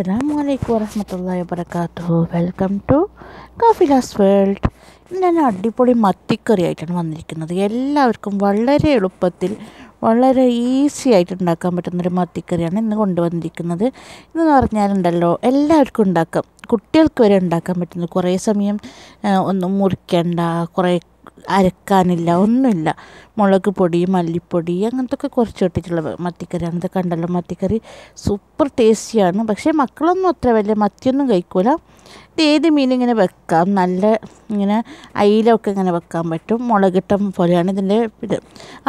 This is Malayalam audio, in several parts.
അസ്സലാമലൈക്കും വരഹമത്തല്ലാഹി വബർക്കാത്തു വെൽക്കം ടു കാഫിലാസ് വേൾഡ് ഇന്ന് ഞാൻ അടിപൊളി മത്തിക്കറി ആയിട്ടാണ് വന്നിരിക്കുന്നത് എല്ലാവർക്കും വളരെ എളുപ്പത്തിൽ വളരെ ഈസി ആയിട്ട് ഉണ്ടാക്കാൻ പറ്റുന്നൊരു മത്തിക്കറിയാണ് ഇന്ന് കൊണ്ടുവന്നിരിക്കുന്നത് ഇന്ന് പറഞ്ഞാലുണ്ടല്ലോ എല്ലാവർക്കും ഉണ്ടാക്കാം കുട്ടികൾക്ക് വരെ ഉണ്ടാക്കാൻ പറ്റുന്ന കുറേ സമയം ഒന്നും മുറിക്കണ്ട കുറേ അരക്കാനില്ല ഒന്നുമില്ല മുളക് പൊടി മല്ലിപ്പൊടി അങ്ങനത്തൊക്കെ കുറച്ച് ഇട്ടിട്ടുള്ള മത്തിക്കറി അങ്ങനത്തെ കണ്ടല്ലോ മത്തിക്കറി സൂപ്പർ ടേസ്റ്റിയാണ് പക്ഷേ മക്കളൊന്നും അത്ര വലിയ മത്തിയൊന്നും കഴിക്കൂല ഏത് മീൻ ഇങ്ങനെ വെക്കാം നല്ല ഇങ്ങനെ അയിലൊക്കെ ഇങ്ങനെ വെക്കാൻ പറ്റും മുളകിട്ട പോലെയാണ് ഇതിൻ്റെ ഇത്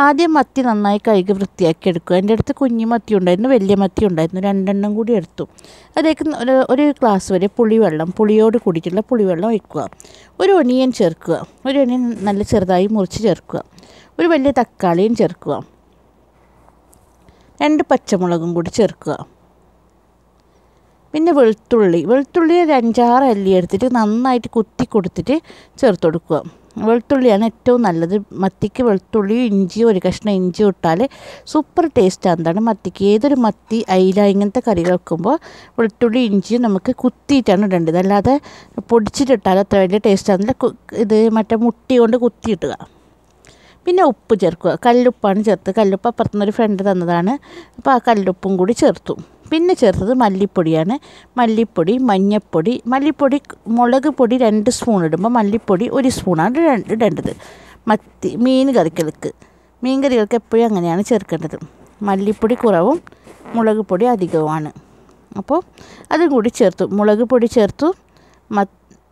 ആദ്യം മത്തി നന്നായി കഴുകി വൃത്തിയാക്കി എടുക്കുക എൻ്റെ അടുത്ത് കുഞ്ഞു മത്തി ഉണ്ടായിരുന്നു വലിയ മത്തി ഉണ്ടായിരുന്നു രണ്ടെണ്ണം കൂടി എടുത്തു അതിലേക്ക് ഒരു ഒരു ഗ്ലാസ് വരെ പുളിവെള്ളം പുളിയോട് കൂടിയിട്ടുള്ള പുളിവെള്ളം ഒഴിക്കുക ഒരു ഒനിയൻ ചേർക്കുക ഒരു ഒനിയൻ നല്ല ചെറുതായി മുറിച്ച് ചേർക്കുക ഒരു വലിയ തക്കാളിയും ചേർക്കുക രണ്ട് പച്ചമുളകും കൂടി ചേർക്കുക പിന്നെ വെളുത്തുള്ളി വെളുത്തുള്ളി ഒരു അഞ്ചാറ് അല്ലി എടുത്തിട്ട് നന്നായിട്ട് കുത്തി കൊടുത്തിട്ട് ചേർത്ത് കൊടുക്കുക വെളുത്തുള്ളിയാണ് ഏറ്റവും നല്ലത് മത്തിക്ക് വെളുത്തുള്ളി ഇഞ്ചി ഒരു കഷ്ണം ഇഞ്ചി ഇട്ടാൽ സൂപ്പർ ടേസ്റ്റ് എന്താണ് മത്തിക്ക് ഏതൊരു മത്തി അയില ഇങ്ങനത്തെ കറികൾ വെക്കുമ്പോൾ വെളുത്തുള്ളി ഇഞ്ചി നമുക്ക് കുത്തിയിട്ടാണ് ഇടേണ്ടത് അല്ലാതെ പൊടിച്ചിട്ടിട്ടാൽ അത്ര വലിയ ടേസ്റ്റ് ആണെന്നില്ല ഇത് മറ്റേ മുട്ടി കൊണ്ട് കുത്തിയിട്ടുക പിന്നെ ഉപ്പ് ചേർക്കുക കല്ലുപ്പാണ് ചേർത്ത് കല്ലുപ്പ് അപ്പുറത്തുനിന്നൊരു ഫ്രണ്ട് തന്നതാണ് അപ്പോൾ ആ കല്ലുപ്പും കൂടി ചേർത്തു പിന്നെ ചേർത്തത് മല്ലിപ്പൊടിയാണ് മല്ലിപ്പൊടി മഞ്ഞൾപ്പൊടി മല്ലിപ്പൊടി മുളക് പൊടി രണ്ട് സ്പൂൺ ഇടുമ്പോൾ മല്ലിപ്പൊടി ഒരു സ്പൂണാണ് ഇടേണ്ടത് മത്തി മീൻ കറികൾക്ക് മീൻ കറികൾക്ക് എപ്പോഴും അങ്ങനെയാണ് ചേർക്കേണ്ടത് മല്ലിപ്പൊടി കുറവും മുളക് പൊടി അധികവുമാണ് അപ്പോൾ അതും കൂടി ചേർത്തു മുളക് പൊടി ചേർത്തു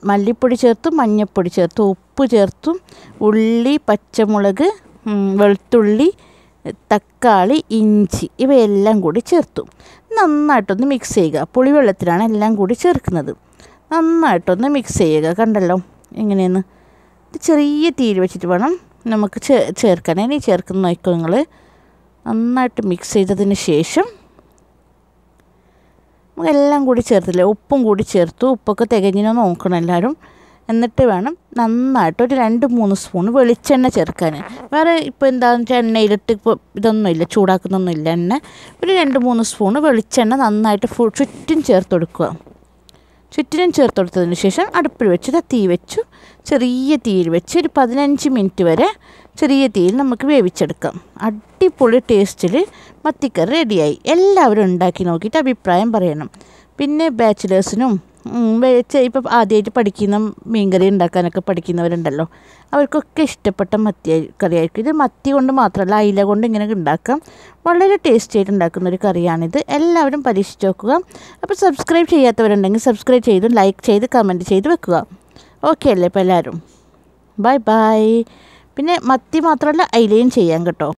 മല്ലിപ്പൊടി ചേർത്തു മഞ്ഞൾപ്പൊടി ചേർത്തു ഉപ്പ് ചേർത്തു ഉള്ളി പച്ചമുളക് വെളുത്തുള്ളി തക്കാളി ഇഞ്ചി ഇവയെല്ലാം കൂടി ചേർത്തു നന്നായിട്ടൊന്ന് മിക്സ് ചെയ്യുക പുളിവെള്ളത്തിലാണ് എല്ലാം കൂടി ചേർക്കുന്നത് നന്നായിട്ടൊന്ന് മിക്സ് ചെയ്യുക കണ്ടല്ലോ എങ്ങനെയെന്ന് ചെറിയ തീയിൽ വെച്ചിട്ട് വേണം നമുക്ക് ചേ ചേർക്കാൻ ഇനി ചേർക്കുന്ന നോക്കുക നിങ്ങൾ നന്നായിട്ട് മിക്സ് ചെയ്തതിന് ശേഷം എല്ലാം കൂടി ചേർത്തില്ലേ ഉപ്പും കൂടി ചേർത്തു ഉപ്പൊക്കെ തികഞ്ഞിനോ നോക്കണം എല്ലാവരും എന്നിട്ട് വേണം നന്നായിട്ട് ഒരു രണ്ട് മൂന്ന് സ്പൂൺ വെളിച്ചെണ്ണ ചേർക്കാൻ വേറെ ഇപ്പോൾ എന്താണെന്ന് വെച്ചാൽ എണ്ണയിലിട്ട് ഇപ്പോൾ ഇതൊന്നുമില്ല ചൂടാക്കുന്നൊന്നുമില്ല എണ്ണ ഒരു രണ്ട് മൂന്ന് സ്പൂൺ വെളിച്ചെണ്ണ നന്നായിട്ട് ഫുൾ ചുറ്റും ചേർത്ത് കൊടുക്കുക ചുറ്റിനും ചേർത്ത് കൊടുത്തതിന് ശേഷം അടുപ്പിൽ വെച്ച് തീ വെച്ചു ചെറിയ തീയിൽ വെച്ച് ഒരു പതിനഞ്ച് മിനിറ്റ് വരെ ചെറിയ തീയിൽ നമുക്ക് വേവിച്ചെടുക്കാം അടിപൊളി ടേസ്റ്റിൽ മത്തിക്കറി റെഡിയായി എല്ലാവരും ഉണ്ടാക്കി നോക്കിയിട്ട് അഭിപ്രായം പറയണം പിന്നെ ബാച്ചിലേഴ്സിനും ഇപ്പം ആദ്യമായിട്ട് പഠിക്കുന്ന മീൻകറി ഉണ്ടാക്കാനൊക്കെ പഠിക്കുന്നവരുണ്ടല്ലോ അവർക്കൊക്കെ ഇഷ്ടപ്പെട്ട മത്തി കറിയായിരിക്കും ഇത് മത്തി കൊണ്ട് മാത്രമല്ല അയില കൊണ്ട് ഇങ്ങനെ ഉണ്ടാക്കാം വളരെ ടേസ്റ്റി ആയിട്ട് ഉണ്ടാക്കുന്ന ഒരു കറിയാണിത് എല്ലാവരും പരീക്ഷിച്ച് നോക്കുക അപ്പോൾ സബ്സ്ക്രൈബ് ചെയ്യാത്തവരുണ്ടെങ്കിൽ സബ്സ്ക്രൈബ് ചെയ്ത് ലൈക്ക് ചെയ്ത് കമൻറ്റ് ചെയ്ത് വെക്കുക ഓക്കെ അല്ലേ ഇപ്പോൾ എല്ലാവരും ബൈ ബൈ പിന്നെ മത്തി മാത്രമല്ല അയിലയും ചെയ്യാം കേട്ടോ